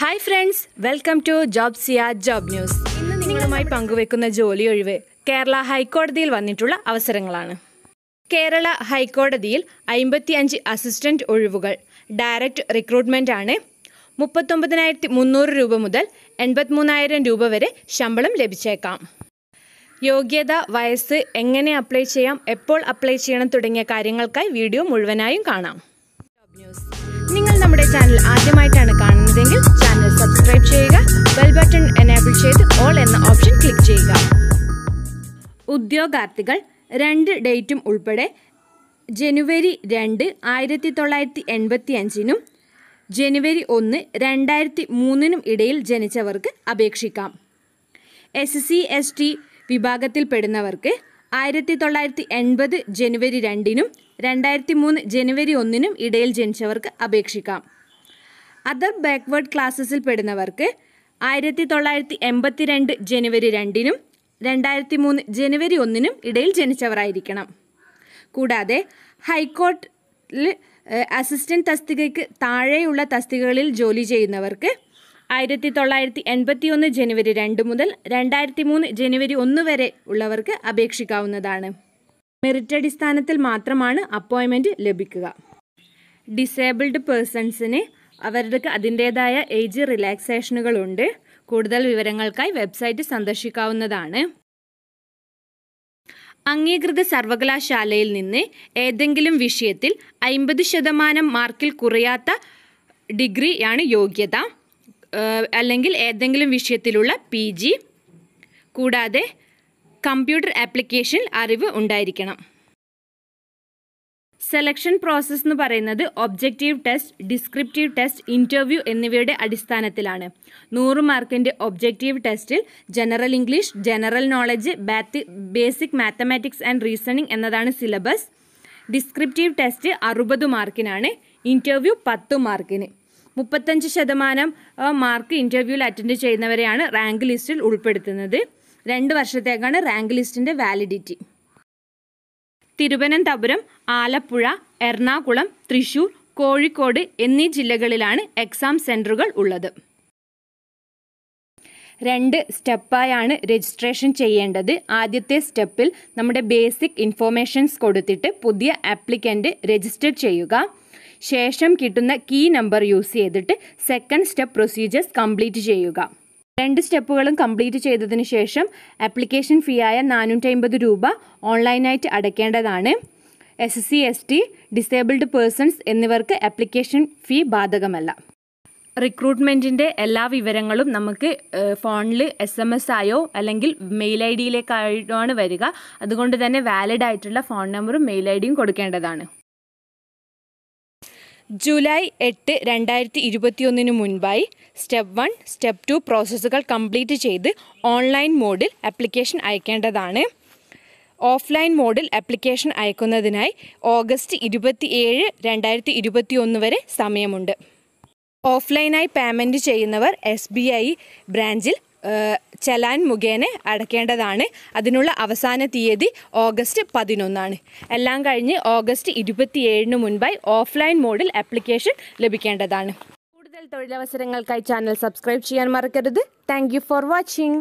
hi friends welcome to job സിയാ job news ഇന്ന് നിങ്ങളുമായി പങ്കുവെക്കുന്ന ജോലി ഒഴിവ് കേരള ഹൈക്കോടതിയിൽ വന്നിട്ടുള്ള അവസരങ്ങളാണ് കേരള ഹൈക്കോടതിയിൽ അഞ്ച് അസിസ്റ്റന്റ് ഒഴിവുകൾ ഡയറക്റ്റ് റിക്രൂട്ട്മെൻ്റ് ആണ് മുപ്പത്തൊമ്പതിനായിരത്തി മുന്നൂറ് രൂപ മുതൽ എൺപത്തിമൂന്നായിരം രൂപ വരെ ശമ്പളം ലഭിച്ചേക്കാം യോഗ്യത വയസ്സ് എങ്ങനെ അപ്ലൈ ചെയ്യാം എപ്പോൾ അപ്ലൈ ചെയ്യണം തുടങ്ങിയ കാര്യങ്ങൾക്കായി വീഡിയോ മുഴുവനായും കാണാം നിങ്ങൾ നമ്മുടെ ചാനൽ ആദ്യമായിട്ടാണ് കാണുന്നത് ചെയ്തെങ്കിൽ ചാനൽ സബ്സ്ക്രൈബ് ചെയ്യുക ബെൽ ബട്ടൺ എനേബിൾ ചെയ്ത് ഓൾ എന്ന ഓപ്ഷൻ ക്ലിക്ക് ചെയ്യുക ഉദ്യോഗാർത്ഥികൾ രണ്ട് ഡേറ്റും ഉൾപ്പെടെ ജനുവരി രണ്ട് ആയിരത്തി തൊള്ളായിരത്തി എൺപത്തി അഞ്ചിനും ജനുവരി ഒന്ന് രണ്ടായിരത്തി മൂന്നിനും ഇടയിൽ ജനിച്ചവർക്ക് അപേക്ഷിക്കാം എസ് സി എസ് ടി വിഭാഗത്തിൽപ്പെടുന്നവർക്ക് ആയിരത്തി തൊള്ളായിരത്തി എൺപത് ജനുവരി രണ്ടിനും രണ്ടായിരത്തി മൂന്ന് ജനുവരി ഒന്നിനും ഇടയിൽ ജനിച്ചവർക്ക് അപേക്ഷിക്കാം അതർ ബാക്ക്വേർഡ് ക്ലാസ്സസിൽ പെടുന്നവർക്ക് ആയിരത്തി തൊള്ളായിരത്തി എൺപത്തി രണ്ട് ജനുവരി രണ്ടിനും രണ്ടായിരത്തി മൂന്ന് ജനുവരി ഒന്നിനും ഇടയിൽ ജനിച്ചവരായിരിക്കണം കൂടാതെ ഹൈക്കോർട്ടിൽ അസിസ്റ്റന്റ് തസ്തികയ്ക്ക് താഴെയുള്ള തസ്തികകളിൽ ജോലി ചെയ്യുന്നവർക്ക് ആയിരത്തി തൊള്ളായിരത്തി എൺപത്തി ഒന്ന് ജനുവരി രണ്ട് മുതൽ രണ്ടായിരത്തി മൂന്ന് ജനുവരി ഒന്ന് വരെ ഉള്ളവർക്ക് അപേക്ഷിക്കാവുന്നതാണ് മെറിറ്റ് അടിസ്ഥാനത്തിൽ മാത്രമാണ് അപ്പോയിൻമെൻറ്റ് ലഭിക്കുക ഡിസേബിൾഡ് പേഴ്സൺസിന് അവർക്ക് അതിൻ്റേതായ ഏജ് റിലാക്സേഷനുകളുണ്ട് കൂടുതൽ വിവരങ്ങൾക്കായി വെബ്സൈറ്റ് സന്ദർശിക്കാവുന്നതാണ് അംഗീകൃത സർവകലാശാലയിൽ നിന്ന് ഏതെങ്കിലും വിഷയത്തിൽ അയിമ്പത് ശതമാനം മാർക്കിൽ കുറയാത്ത ഡിഗ്രിയാണ് യോഗ്യത അല്ലെങ്കിൽ ഏതെങ്കിലും വിഷയത്തിലുള്ള പി കൂടാതെ കമ്പ്യൂട്ടർ ആപ്ലിക്കേഷൻ അറിവ് ഉണ്ടായിരിക്കണം സെലക്ഷൻ പ്രോസസ്സ് എന്ന് പറയുന്നത് objective test descriptive test interview എന്നിവയുടെ അടിസ്ഥാനത്തിലാണ് നൂറ് മാർക്കിൻ്റെ ഒബ്ജക്റ്റീവ് ടെസ്റ്റിൽ general English general knowledge basic mathematics and reasoning എന്നതാണ് സിലബസ് ഡിസ്ക്രിപ്റ്റീവ് ടെസ്റ്റ് അറുപത് മാർക്കിനാണ് ഇൻ്റർവ്യൂ പത്ത് മാർക്കിന് മുപ്പത്തഞ്ച് ശതമാനം മാർക്ക് ഇൻ്റർവ്യൂവിൽ അറ്റൻഡ് ചെയ്യുന്നവരെയാണ് റാങ്ക് ലിസ്റ്റിൽ ഉൾപ്പെടുത്തുന്നത് രണ്ട് വർഷത്തേക്കാണ് റാങ്ക് ലിസ്റ്റിൻ്റെ വാലിഡിറ്റി തിരുവനന്തപുരം ആലപ്പുഴ എറണാകുളം തൃശൂർ കോഴിക്കോട് എന്നീ ജില്ലകളിലാണ് എക്സാം സെൻറ്ററുകൾ ഉള്ളത് രണ്ട് സ്റ്റെപ്പായാണ് രജിസ്ട്രേഷൻ ചെയ്യേണ്ടത് ആദ്യത്തെ സ്റ്റെപ്പിൽ നമ്മുടെ ബേസിക് ഇൻഫോർമേഷൻസ് കൊടുത്തിട്ട് പുതിയ ആപ്ലിക്കൻ്റ് രജിസ്റ്റർ ചെയ്യുക ശേഷം കിട്ടുന്ന കീ നമ്പർ യൂസ് ചെയ്തിട്ട് സെക്കൻഡ് സ്റ്റെപ്പ് പ്രൊസീജിയേഴ്സ് കംപ്ലീറ്റ് ചെയ്യുക രണ്ട് സ്റ്റെപ്പുകളും കംപ്ലീറ്റ് ചെയ്തതിന് ശേഷം ആപ്ലിക്കേഷൻ ഫീ ആയ നാനൂറ്റി അമ്പത് രൂപ ഓൺലൈനായിട്ട് അടയ്ക്കേണ്ടതാണ് S C S T disabled persons എന്നിവർക്ക് ആപ്ലിക്കേഷൻ ഫീ ബാധകമല്ല റിക്രൂട്ട്മെൻറ്റിൻ്റെ എല്ലാ വിവരങ്ങളും നമുക്ക് ഫോണിൽ എസ് എം എസ് ആയോ അല്ലെങ്കിൽ മെയിൽ ഐ ഡിയിലേക്കായിട്ടാണ് വരിക അതുകൊണ്ട് തന്നെ വാലിഡ് ആയിട്ടുള്ള ഫോൺ നമ്പറും മെയിൽ ഐ ഡിയും കൊടുക്കേണ്ടതാണ് ജൂലൈ എട്ട് രണ്ടായിരത്തി ഇരുപത്തിയൊന്നിന് മുൻപായി സ്റ്റെപ്പ് വൺ സ്റ്റെപ്പ് ടു പ്രോസസ്സുകൾ കംപ്ലീറ്റ് ചെയ്ത് ഓൺലൈൻ മോഡിൽ ആപ്ലിക്കേഷൻ അയക്കേണ്ടതാണ് ഓഫ്ലൈൻ മോഡിൽ ആപ്ലിക്കേഷൻ അയക്കുന്നതിനായി ഓഗസ്റ്റ് ഏഴ് രണ്ടായിരത്തി ഒന്ന് വരെ സമയമുണ്ട് ഓഫ്ലൈനായി പേയ്മെൻറ്റ് ചെയ്യുന്നവർ എസ് ബി ഐ ബ്രാഞ്ചിൽ ചെലാൻ മുഖേന അടയ്ക്കേണ്ടതാണ് അതിനുള്ള അവസാന തീയതി ഓഗസ്റ്റ് പതിനൊന്നാണ് എല്ലാം കഴിഞ്ഞ് ഓഗസ്റ്റ് ഇരുപത്തിയേഴിന് മുൻപായി ഓഫ്ലൈൻ മോഡിൽ ആപ്ലിക്കേഷൻ ലഭിക്കേണ്ടതാണ് കൂടുതൽ തൊഴിലവസരങ്ങൾക്കായി ചാനൽ സബ്സ്ക്രൈബ് ചെയ്യാൻ മറക്കരുത് താങ്ക് ഫോർ വാച്ചിങ്